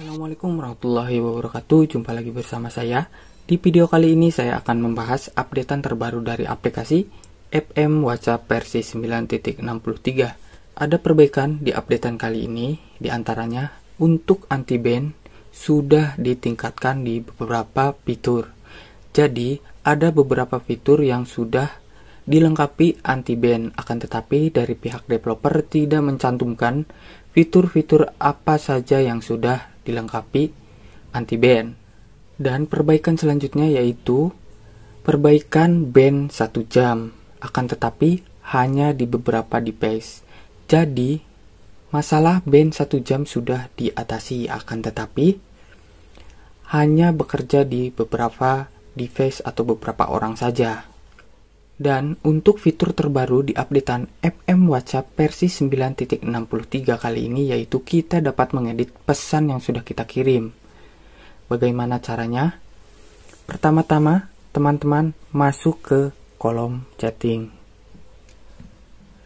Assalamualaikum warahmatullahi wabarakatuh Jumpa lagi bersama saya Di video kali ini saya akan membahas updatean terbaru dari aplikasi FM WhatsApp versi 9.63 Ada perbaikan di updatean kali ini Di antaranya untuk anti band sudah ditingkatkan di beberapa fitur Jadi ada beberapa fitur yang sudah dilengkapi anti band akan tetapi dari pihak developer tidak mencantumkan fitur-fitur apa saja yang sudah dilengkapi anti-band. Dan perbaikan selanjutnya yaitu perbaikan band 1 jam, akan tetapi hanya di beberapa device. Jadi, masalah band 1 jam sudah diatasi, akan tetapi hanya bekerja di beberapa device atau beberapa orang saja. Dan untuk fitur terbaru di updatean FM WhatsApp versi 9.63 kali ini yaitu kita dapat mengedit pesan yang sudah kita kirim. Bagaimana caranya? Pertama-tama, teman-teman masuk ke kolom chatting.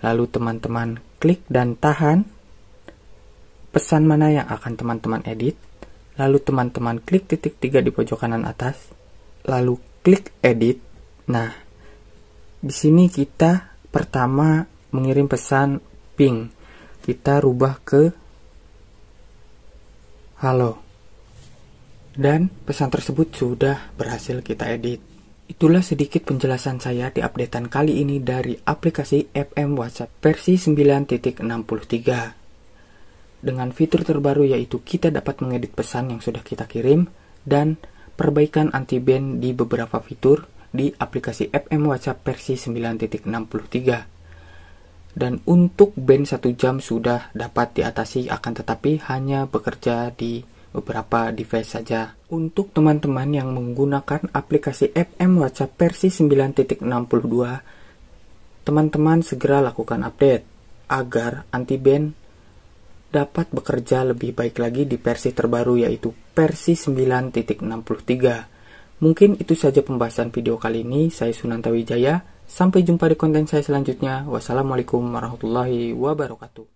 Lalu teman-teman klik dan tahan pesan mana yang akan teman-teman edit. Lalu teman-teman klik titik tiga di pojok kanan atas. Lalu klik edit. Nah, di sini kita pertama mengirim pesan ping. Kita rubah ke halo. Dan pesan tersebut sudah berhasil kita edit. Itulah sedikit penjelasan saya di updatean kali ini dari aplikasi FM WhatsApp versi 9.63. Dengan fitur terbaru yaitu kita dapat mengedit pesan yang sudah kita kirim dan perbaikan anti-band di beberapa fitur di aplikasi FM WhatsApp versi 9.63. Dan untuk band 1 jam sudah dapat diatasi akan tetapi hanya bekerja di beberapa device saja. Untuk teman-teman yang menggunakan aplikasi FM WhatsApp versi 9.62, teman-teman segera lakukan update agar anti-band dapat bekerja lebih baik lagi di versi terbaru yaitu versi 9.63. Mungkin itu saja pembahasan video kali ini. Saya Sunanta Wijaya. Sampai jumpa di konten saya selanjutnya. Wassalamualaikum warahmatullahi wabarakatuh.